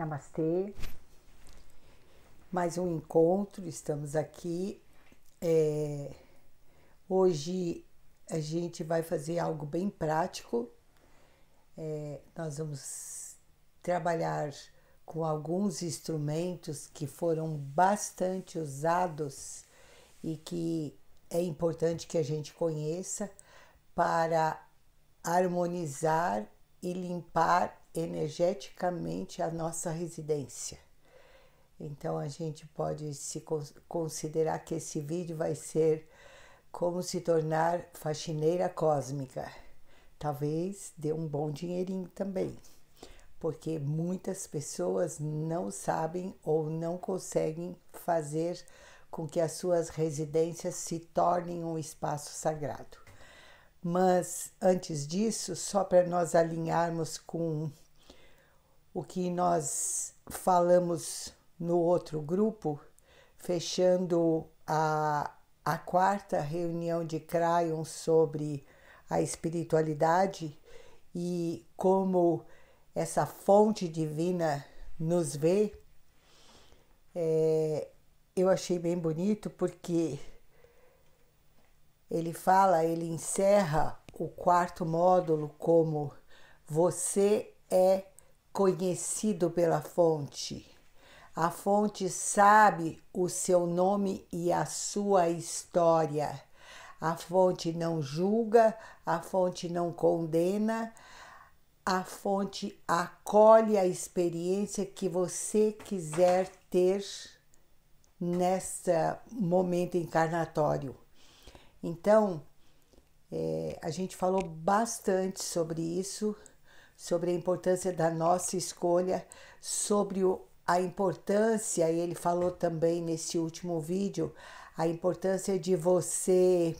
Namastê. Mais um encontro, estamos aqui. É... Hoje a gente vai fazer algo bem prático. É... Nós vamos trabalhar com alguns instrumentos que foram bastante usados e que é importante que a gente conheça para harmonizar e limpar energeticamente a nossa residência. Então a gente pode se considerar que esse vídeo vai ser como se tornar faxineira cósmica. Talvez dê um bom dinheirinho também, porque muitas pessoas não sabem ou não conseguem fazer com que as suas residências se tornem um espaço sagrado. Mas antes disso, só para nós alinharmos com o que nós falamos no outro grupo, fechando a, a quarta reunião de Crayon sobre a espiritualidade e como essa fonte divina nos vê, é, eu achei bem bonito porque ele fala, ele encerra o quarto módulo como você é conhecido pela fonte. A fonte sabe o seu nome e a sua história. A fonte não julga, a fonte não condena, a fonte acolhe a experiência que você quiser ter nesse momento encarnatório. Então, é, a gente falou bastante sobre isso sobre a importância da nossa escolha, sobre o, a importância, ele falou também nesse último vídeo, a importância de você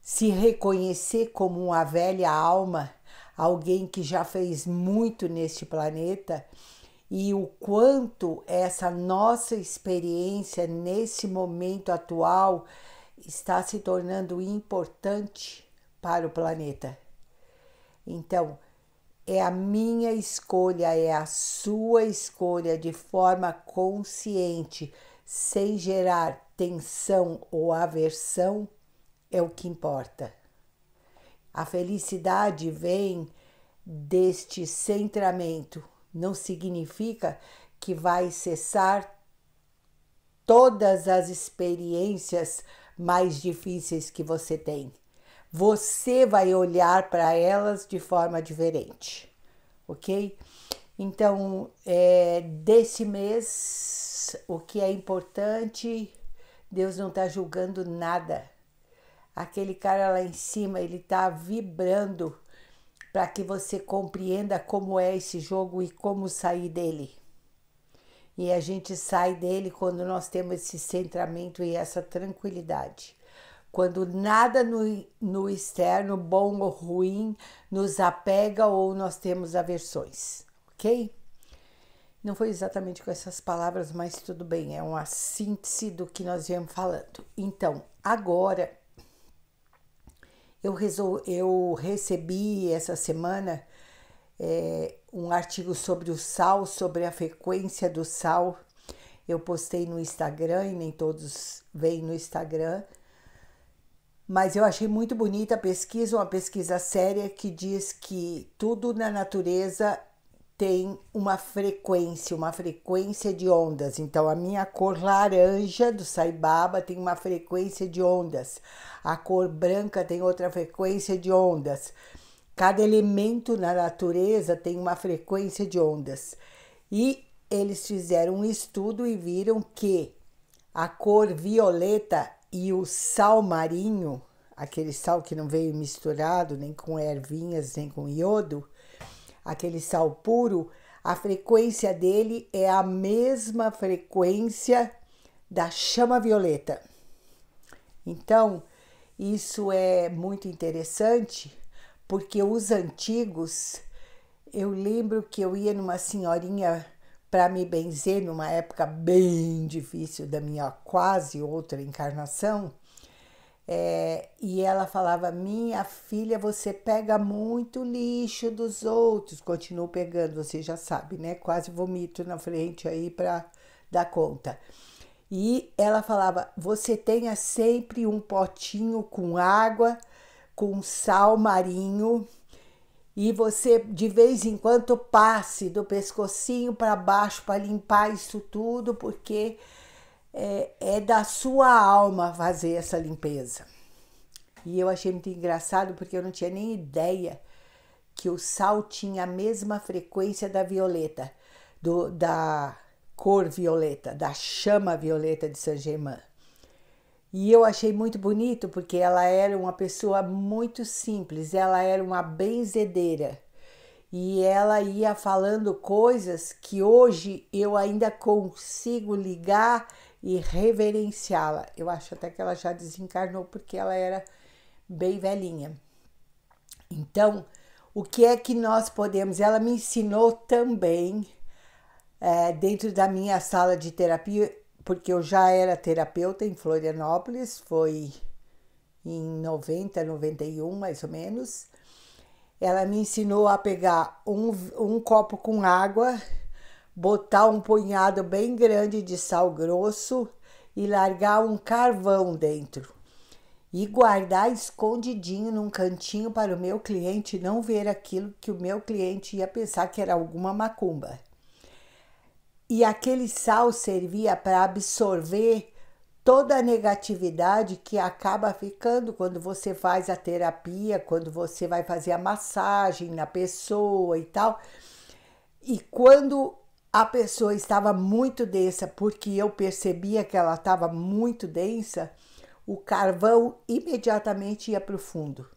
se reconhecer como uma velha alma, alguém que já fez muito neste planeta e o quanto essa nossa experiência nesse momento atual está se tornando importante para o planeta. Então, é a minha escolha, é a sua escolha de forma consciente, sem gerar tensão ou aversão, é o que importa. A felicidade vem deste centramento, não significa que vai cessar todas as experiências mais difíceis que você tem você vai olhar para elas de forma diferente, ok? Então, é, desse mês, o que é importante, Deus não está julgando nada. Aquele cara lá em cima, ele está vibrando para que você compreenda como é esse jogo e como sair dele. E a gente sai dele quando nós temos esse centramento e essa tranquilidade quando nada no, no externo, bom ou ruim, nos apega ou nós temos aversões, ok? Não foi exatamente com essas palavras, mas tudo bem, é uma síntese do que nós viemos falando. Então, agora eu, resol... eu recebi essa semana é, um artigo sobre o sal, sobre a frequência do sal. Eu postei no Instagram e nem todos veem no Instagram mas eu achei muito bonita a pesquisa, uma pesquisa séria que diz que tudo na natureza tem uma frequência, uma frequência de ondas. Então, a minha cor laranja do saibaba tem uma frequência de ondas, a cor branca tem outra frequência de ondas. Cada elemento na natureza tem uma frequência de ondas. E eles fizeram um estudo e viram que a cor violeta e o sal marinho, aquele sal que não veio misturado nem com ervinhas, nem com iodo, aquele sal puro, a frequência dele é a mesma frequência da chama violeta. Então, isso é muito interessante porque os antigos, eu lembro que eu ia numa senhorinha para me benzer numa época bem difícil da minha quase outra encarnação. É, e ela falava: Minha filha, você pega muito lixo dos outros. Continuo pegando, você já sabe, né? Quase vomito na frente aí para dar conta. E ela falava: Você tenha sempre um potinho com água, com sal marinho e você de vez em quando passe do pescocinho para baixo para limpar isso tudo, porque é, é, da sua alma fazer essa limpeza. E eu achei muito engraçado porque eu não tinha nem ideia que o sal tinha a mesma frequência da violeta, do, da cor violeta, da chama violeta de Saint-Germain. E eu achei muito bonito porque ela era uma pessoa muito simples, ela era uma benzedeira. E ela ia falando coisas que hoje eu ainda consigo ligar e reverenciá-la. Eu acho até que ela já desencarnou porque ela era bem velhinha. Então, o que é que nós podemos? Ela me ensinou também, é, dentro da minha sala de terapia, porque eu já era terapeuta em Florianópolis, foi em 90, 91 mais ou menos. Ela me ensinou a pegar um, um copo com água, botar um punhado bem grande de sal grosso e largar um carvão dentro e guardar escondidinho num cantinho para o meu cliente não ver aquilo que o meu cliente ia pensar que era alguma macumba e aquele sal servia para absorver toda a negatividade que acaba ficando quando você faz a terapia, quando você vai fazer a massagem na pessoa e tal. E quando a pessoa estava muito densa, porque eu percebia que ela estava muito densa, o carvão imediatamente ia para o fundo.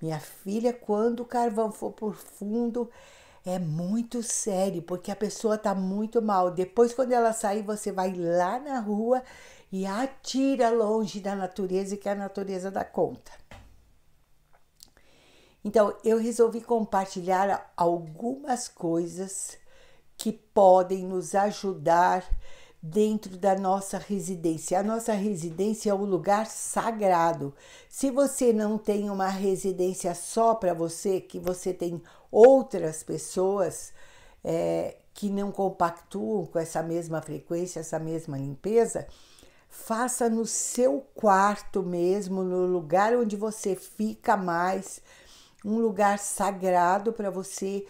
Minha filha, quando o carvão for para o fundo, é muito sério, porque a pessoa está muito mal. Depois, quando ela sair, você vai lá na rua e atira longe da natureza, que é a natureza dá conta. Então, eu resolvi compartilhar algumas coisas que podem nos ajudar dentro da nossa residência. A nossa residência é o um lugar sagrado. Se você não tem uma residência só para você, que você tem outras pessoas é, que não compactuam com essa mesma frequência, essa mesma limpeza, faça no seu quarto mesmo, no lugar onde você fica mais, um lugar sagrado para você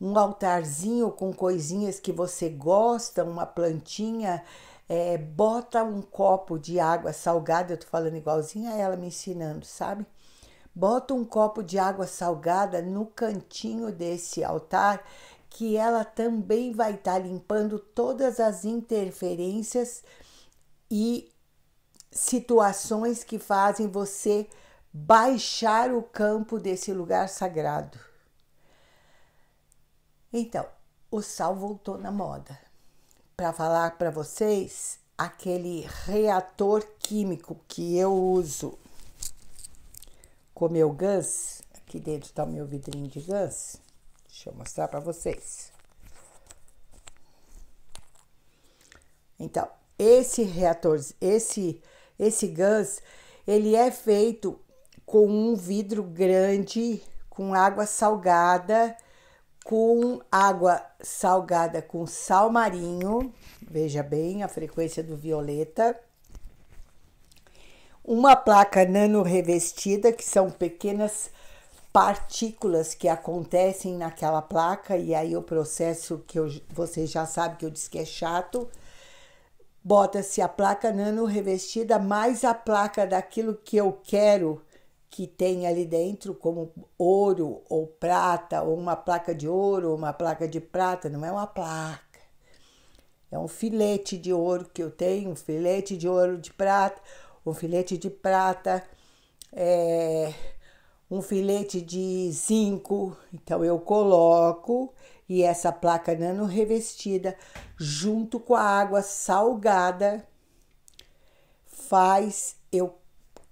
um altarzinho com coisinhas que você gosta, uma plantinha, é, bota um copo de água salgada, eu tô falando igualzinha a ela me ensinando, sabe? Bota um copo de água salgada no cantinho desse altar, que ela também vai estar tá limpando todas as interferências e situações que fazem você baixar o campo desse lugar sagrado. Então, o sal voltou na moda. Para falar para vocês, aquele reator químico que eu uso com meu gans, aqui dentro está o meu vidrinho de gans. Deixa eu mostrar para vocês. Então, esse reator, esse esse gans, ele é feito com um vidro grande com água salgada com água salgada com sal marinho, veja bem a frequência do violeta. Uma placa nano revestida, que são pequenas partículas que acontecem naquela placa, e aí o processo que eu, você já sabe que eu disse que é chato. Bota-se a placa nano revestida mais a placa daquilo que eu quero que tem ali dentro, como ouro ou prata, ou uma placa de ouro, ou uma placa de prata, não é uma placa. É um filete de ouro que eu tenho, um filete de ouro de prata, um filete de prata, é, um filete de zinco. Então eu coloco e essa placa nano revestida junto com a água salgada faz eu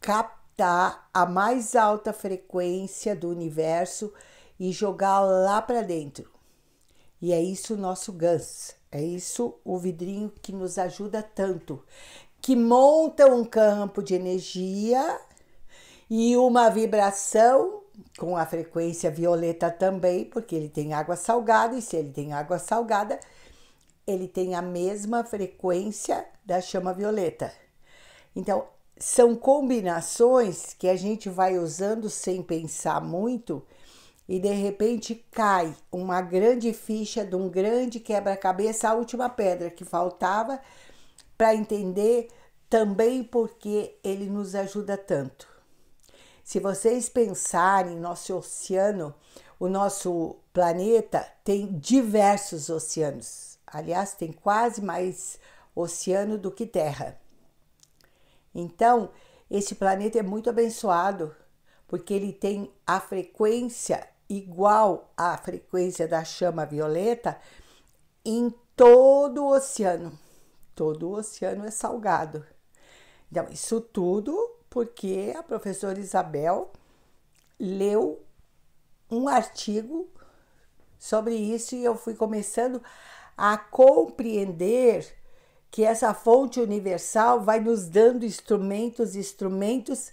capar tá a mais alta frequência do universo e jogar lá para dentro. E é isso o nosso GANS, é isso o vidrinho que nos ajuda tanto, que monta um campo de energia e uma vibração com a frequência violeta também, porque ele tem água salgada e se ele tem água salgada, ele tem a mesma frequência da chama violeta. Então, são combinações que a gente vai usando sem pensar muito e de repente cai uma grande ficha de um grande quebra-cabeça, a última pedra que faltava para entender também porque ele nos ajuda tanto. Se vocês pensarem, nosso oceano, o nosso planeta tem diversos oceanos. Aliás, tem quase mais oceano do que terra. Então, esse planeta é muito abençoado, porque ele tem a frequência igual à frequência da chama violeta em todo o oceano. Todo o oceano é salgado. Então, isso tudo porque a professora Isabel leu um artigo sobre isso e eu fui começando a compreender que essa fonte universal vai nos dando instrumentos, instrumentos,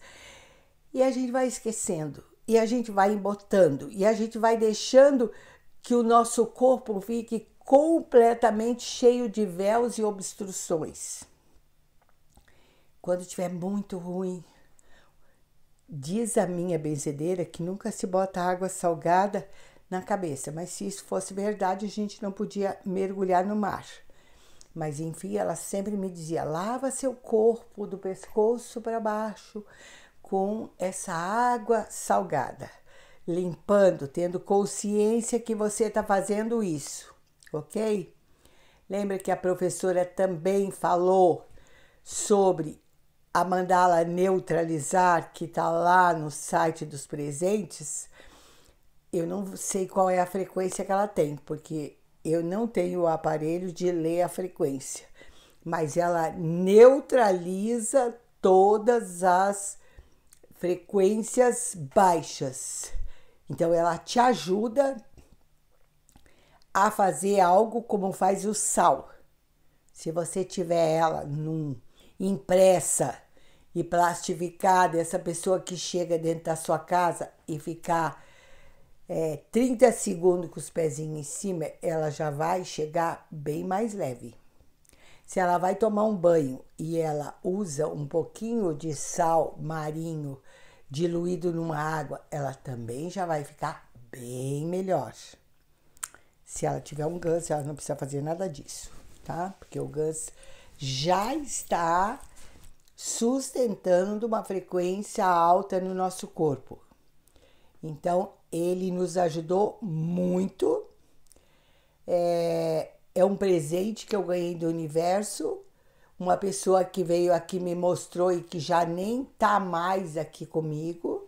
e a gente vai esquecendo, e a gente vai embotando, e a gente vai deixando que o nosso corpo fique completamente cheio de véus e obstruções. Quando estiver muito ruim, diz a minha benzedeira que nunca se bota água salgada na cabeça, mas se isso fosse verdade, a gente não podia mergulhar no mar. Mas enfim, ela sempre me dizia: lava seu corpo do pescoço para baixo com essa água salgada, limpando, tendo consciência que você está fazendo isso, ok? Lembra que a professora também falou sobre a mandala neutralizar que está lá no site dos presentes? Eu não sei qual é a frequência que ela tem, porque eu não tenho o aparelho de ler a frequência, mas ela neutraliza todas as frequências baixas. Então ela te ajuda a fazer algo como faz o sal. Se você tiver ela num impressa e plastificada, essa pessoa que chega dentro da sua casa e ficar é, 30 segundos com os pezinhos em cima, ela já vai chegar bem mais leve. Se ela vai tomar um banho e ela usa um pouquinho de sal marinho diluído numa água, ela também já vai ficar bem melhor. Se ela tiver um ganso, ela não precisa fazer nada disso, tá? Porque o ganso já está sustentando uma frequência alta no nosso corpo. Então, ele nos ajudou muito. É, é um presente que eu ganhei do universo. Uma pessoa que veio aqui me mostrou e que já nem tá mais aqui comigo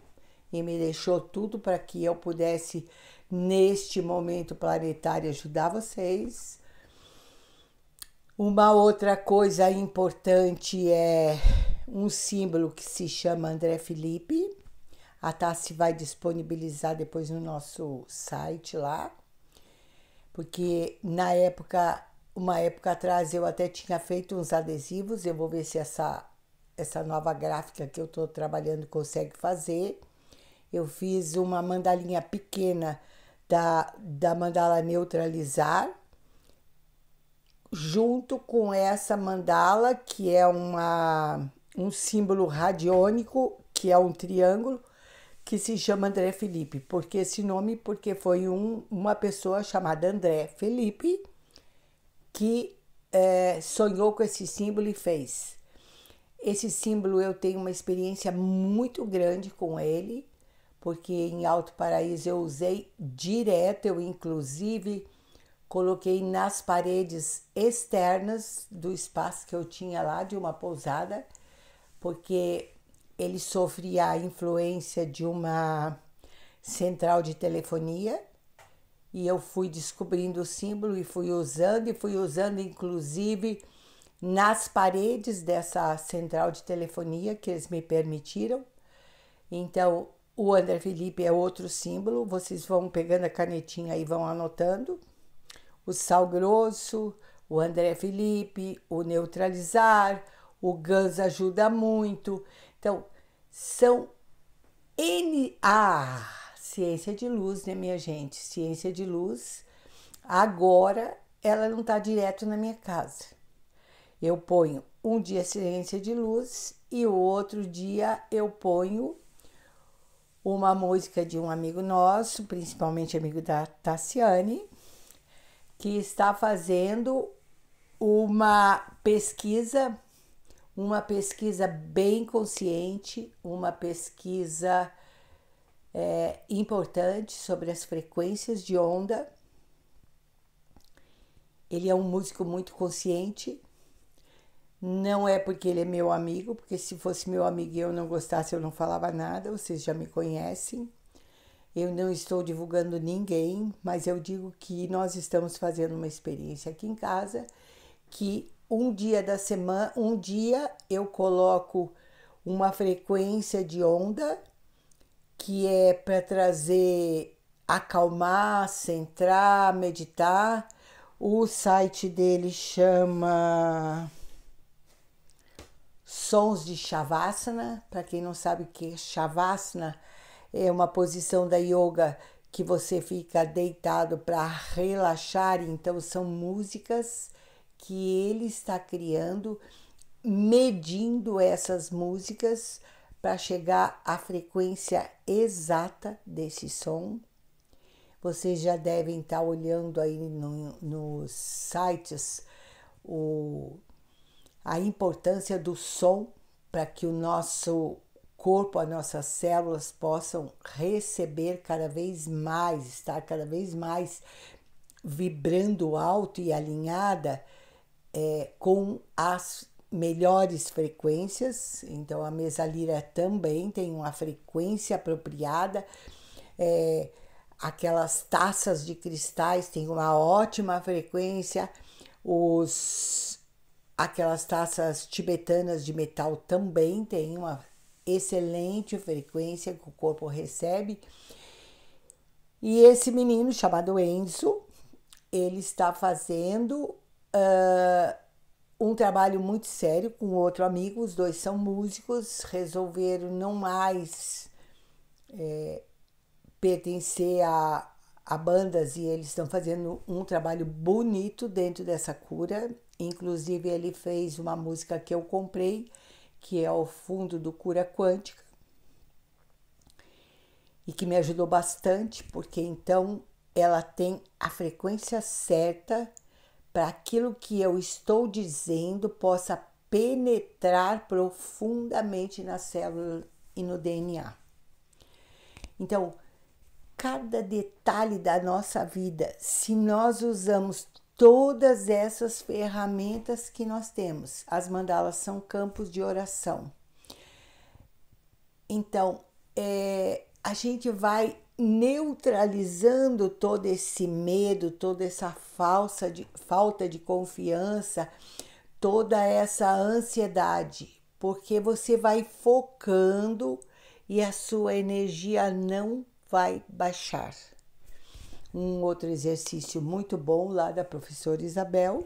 e me deixou tudo para que eu pudesse, neste momento planetário, ajudar vocês. Uma outra coisa importante é um símbolo que se chama André Felipe a Tassi vai disponibilizar depois no nosso site lá, porque na época, uma época atrás eu até tinha feito uns adesivos, eu vou ver se essa essa nova gráfica que eu estou trabalhando consegue fazer. Eu fiz uma mandalinha pequena da, da mandala neutralizar, junto com essa mandala, que é uma, um símbolo radiônico, que é um triângulo, que se chama André Felipe. Porque esse nome? Porque foi um, uma pessoa chamada André Felipe que é, sonhou com esse símbolo e fez. Esse símbolo eu tenho uma experiência muito grande com ele, porque em Alto Paraíso eu usei direto, eu inclusive coloquei nas paredes externas do espaço que eu tinha lá de uma pousada, porque ele sofria a influência de uma central de telefonia e eu fui descobrindo o símbolo e fui usando e fui usando inclusive nas paredes dessa central de telefonia que eles me permitiram. Então, o André Felipe é outro símbolo, vocês vão pegando a canetinha e vão anotando. O sal grosso, o André Felipe, o neutralizar, o Gans ajuda muito. Então, são N. Ah, ciência de luz, né, minha gente? Ciência de luz. Agora ela não está direto na minha casa. Eu ponho um dia ciência de luz e o outro dia eu ponho uma música de um amigo nosso, principalmente amigo da Tassiane, que está fazendo uma pesquisa uma pesquisa bem consciente, uma pesquisa é, importante sobre as frequências de onda. Ele é um músico muito consciente. Não é porque ele é meu amigo, porque se fosse meu amigo e eu não gostasse, eu não falava nada, vocês já me conhecem. Eu não estou divulgando ninguém, mas eu digo que nós estamos fazendo uma experiência aqui em casa que um dia da semana, um dia eu coloco uma frequência de onda que é para trazer, acalmar, centrar, meditar. O site dele chama Sons de Shavasana. Para quem não sabe o que é Shavasana, é uma posição da yoga que você fica deitado para relaxar, então são músicas que ele está criando, medindo essas músicas para chegar à frequência exata desse som. Vocês já devem estar tá olhando aí no, nos sites o, a importância do som para que o nosso corpo, as nossas células possam receber cada vez mais, estar cada vez mais vibrando alto e alinhada é, com as melhores frequências, então a lira também tem uma frequência apropriada, é, aquelas taças de cristais têm uma ótima frequência, os aquelas taças tibetanas de metal também têm uma excelente frequência que o corpo recebe. E esse menino chamado Enzo, ele está fazendo uh, um trabalho muito sério com outro amigo, os dois são músicos, resolveram não mais é, pertencer a, a bandas e eles estão fazendo um trabalho bonito dentro dessa cura. Inclusive, ele fez uma música que eu comprei, que é o fundo do Cura Quântica, e que me ajudou bastante, porque então ela tem a frequência certa para aquilo que eu estou dizendo possa penetrar profundamente na célula e no DNA. Então, cada detalhe da nossa vida, se nós usamos todas essas ferramentas que nós temos, as mandalas são campos de oração. Então, é, a gente vai neutralizando todo esse medo, toda essa falsa de, falta de confiança, toda essa ansiedade, porque você vai focando e a sua energia não vai baixar. Um outro exercício muito bom lá da professora Isabel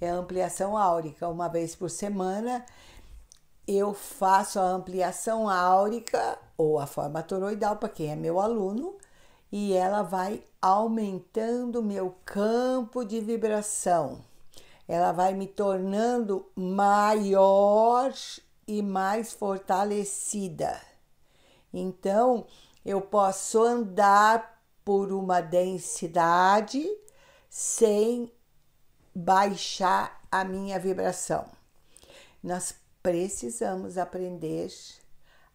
é a ampliação áurica, uma vez por semana eu faço a ampliação áurica ou a forma toroidal para quem é meu aluno e ela vai aumentando meu campo de vibração. Ela vai me tornando maior e mais fortalecida. Então, eu posso andar por uma densidade sem baixar a minha vibração. Nós precisamos aprender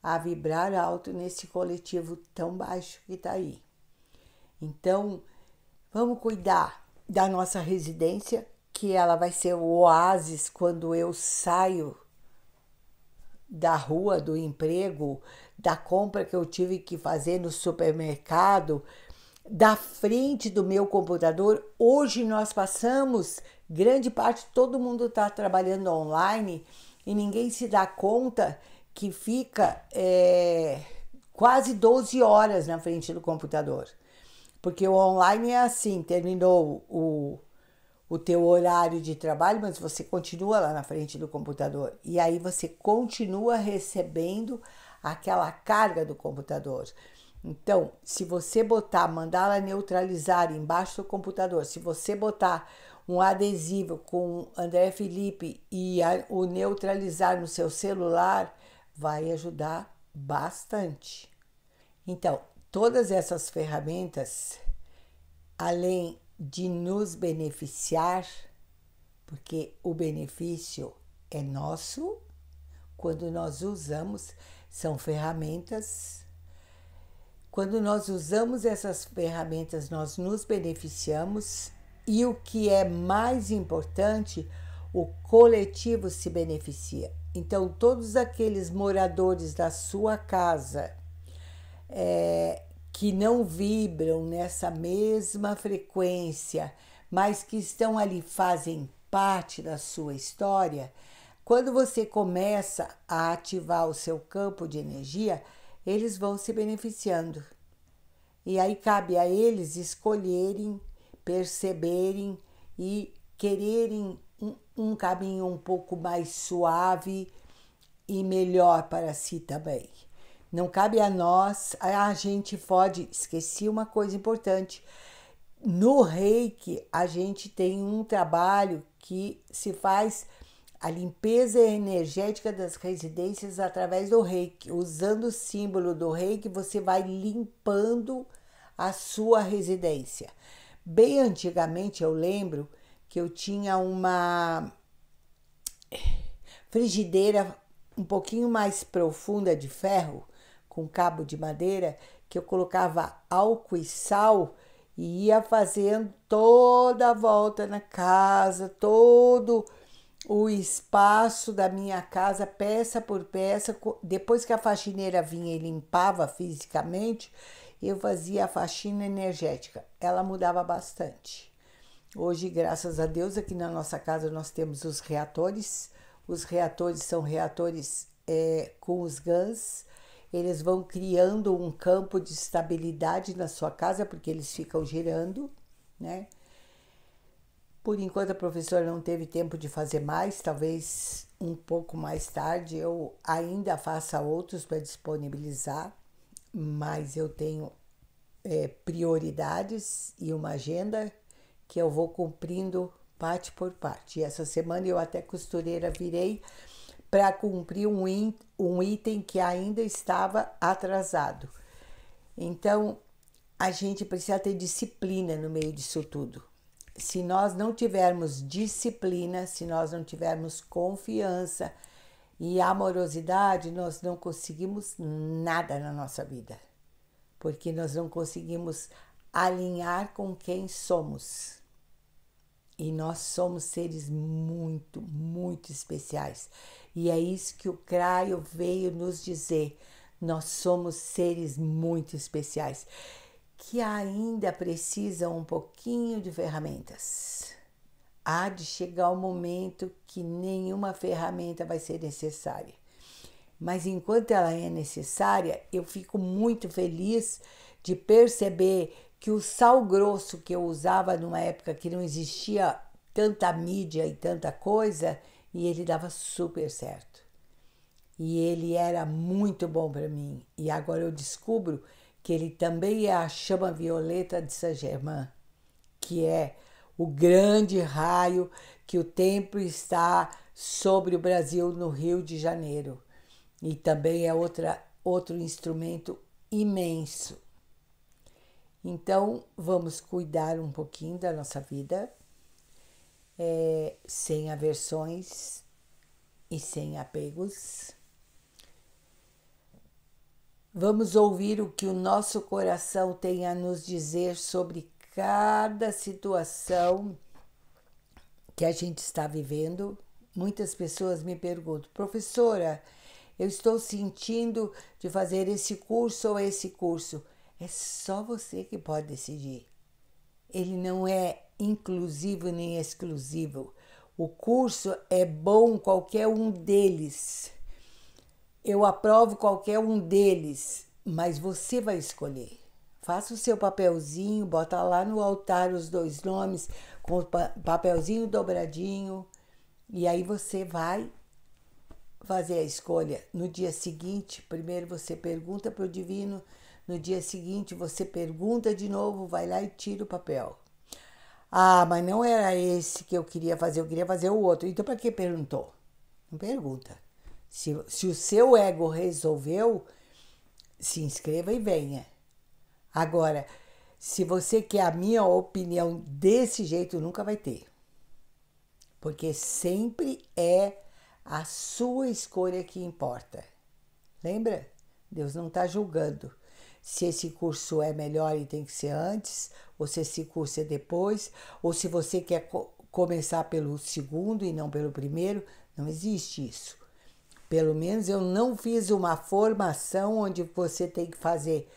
a vibrar alto nesse coletivo tão baixo que está aí. Então, vamos cuidar da nossa residência, que ela vai ser o oásis quando eu saio da rua, do emprego, da compra que eu tive que fazer no supermercado, da frente do meu computador. Hoje nós passamos grande parte, todo mundo está trabalhando online e ninguém se dá conta que fica é, quase 12 horas na frente do computador. Porque o online é assim, terminou o, o teu horário de trabalho, mas você continua lá na frente do computador. E aí você continua recebendo aquela carga do computador. Então, se você botar, mandar ela neutralizar embaixo do computador, se você botar um adesivo com André Felipe e a, o neutralizar no seu celular, vai ajudar bastante. Então, todas essas ferramentas, além de nos beneficiar, porque o benefício é nosso, quando nós usamos, são ferramentas quando nós usamos essas ferramentas, nós nos beneficiamos e o que é mais importante, o coletivo se beneficia. Então, todos aqueles moradores da sua casa é, que não vibram nessa mesma frequência, mas que estão ali, fazem parte da sua história, quando você começa a ativar o seu campo de energia, eles vão se beneficiando. E aí cabe a eles escolherem, perceberem e quererem um, um caminho um pouco mais suave e melhor para si também. Não cabe a nós, a gente pode. Esqueci uma coisa importante. No reiki, a gente tem um trabalho que se faz a limpeza energética das residências através do reiki. Usando o símbolo do reiki, você vai limpando a sua residência. Bem antigamente, eu lembro que eu tinha uma frigideira um pouquinho mais profunda de ferro, com cabo de madeira, que eu colocava álcool e sal e ia fazendo toda a volta na casa, todo o espaço da minha casa peça por peça. Depois que a faxineira vinha e limpava fisicamente, eu fazia a faxina energética. Ela mudava bastante. Hoje, graças a Deus, aqui na nossa casa nós temos os reatores. Os reatores são reatores é, com os GANs. Eles vão criando um campo de estabilidade na sua casa porque eles ficam girando, né? Por enquanto a professora não teve tempo de fazer mais, talvez um pouco mais tarde eu ainda faça outros para disponibilizar, mas eu tenho é, prioridades e uma agenda que eu vou cumprindo parte por parte. E essa semana eu até costureira virei para cumprir um, um item que ainda estava atrasado. Então a gente precisa ter disciplina no meio disso tudo se nós não tivermos disciplina, se nós não tivermos confiança e amorosidade, nós não conseguimos nada na nossa vida, porque nós não conseguimos alinhar com quem somos. E nós somos seres muito, muito especiais. E é isso que o Craio veio nos dizer. Nós somos seres muito especiais que ainda precisam um pouquinho de ferramentas. Há de chegar o um momento que nenhuma ferramenta vai ser necessária. Mas enquanto ela é necessária, eu fico muito feliz de perceber que o sal grosso que eu usava numa época que não existia tanta mídia e tanta coisa, e ele dava super certo. E ele era muito bom para mim. E agora eu descubro que ele também é a chama violeta de Saint-Germain, que é o grande raio que o templo está sobre o Brasil no Rio de Janeiro. E também é outra, outro instrumento imenso. Então, vamos cuidar um pouquinho da nossa vida, é, sem aversões e sem apegos. Vamos ouvir o que o nosso coração tem a nos dizer sobre cada situação que a gente está vivendo. Muitas pessoas me perguntam, professora, eu estou sentindo de fazer esse curso ou esse curso. É só você que pode decidir. Ele não é inclusivo nem exclusivo. O curso é bom qualquer um deles. Eu aprovo qualquer um deles, mas você vai escolher. Faça o seu papelzinho, bota lá no altar os dois nomes, com o papelzinho dobradinho, e aí você vai fazer a escolha. No dia seguinte, primeiro você pergunta para o divino, no dia seguinte você pergunta de novo, vai lá e tira o papel. Ah, mas não era esse que eu queria fazer, eu queria fazer o outro. Então, para que perguntou? Não pergunta. Se, se o seu ego resolveu, se inscreva e venha. Agora, se você quer a minha opinião desse jeito, nunca vai ter. Porque sempre é a sua escolha que importa. Lembra? Deus não está julgando se esse curso é melhor e tem que ser antes, ou se esse curso é depois, ou se você quer co começar pelo segundo e não pelo primeiro. Não existe isso. Pelo menos eu não fiz uma formação onde você tem que fazer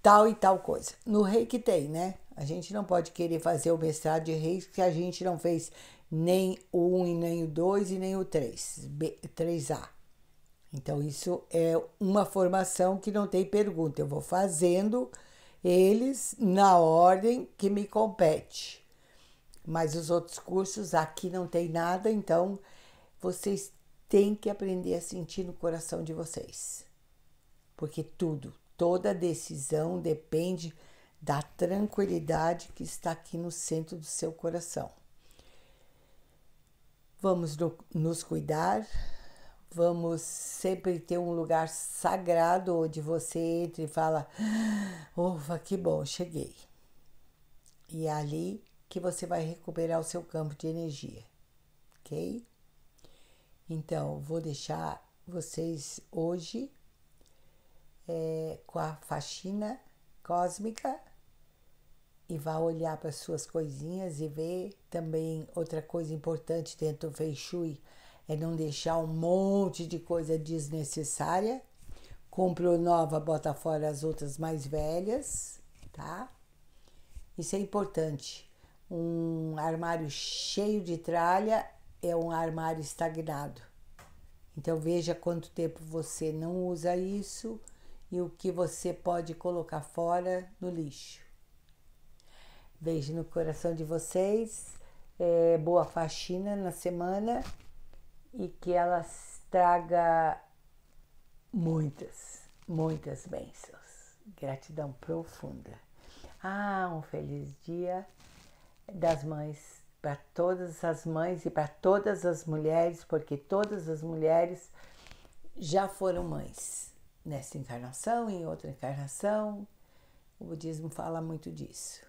tal e tal coisa. No reiki tem, né? A gente não pode querer fazer o mestrado de reiki que a gente não fez nem o 1, nem o 2 e nem o 3, 3A. Então, isso é uma formação que não tem pergunta. Eu vou fazendo eles na ordem que me compete. Mas os outros cursos aqui não tem nada, então vocês tem que aprender a sentir no coração de vocês. Porque tudo, toda decisão depende da tranquilidade que está aqui no centro do seu coração. Vamos no, nos cuidar, vamos sempre ter um lugar sagrado onde você entra e fala: ah, Ufa, que bom, cheguei. E é ali que você vai recuperar o seu campo de energia, ok? Então, vou deixar vocês hoje é, com a faxina cósmica e vá olhar para suas coisinhas e ver também outra coisa importante dentro do Feng Shui é não deixar um monte de coisa desnecessária. Comprou nova, bota fora as outras mais velhas, tá? Isso é importante. Um armário cheio de tralha é um armário estagnado. Então veja quanto tempo você não usa isso e o que você pode colocar fora no lixo. Beijo no coração de vocês, é, boa faxina na semana e que ela traga muitas, muitas bênçãos. Gratidão profunda. Ah, um feliz dia das mães para todas as mães e para todas as mulheres, porque todas as mulheres já foram mães nessa encarnação, em outra encarnação. O budismo fala muito disso.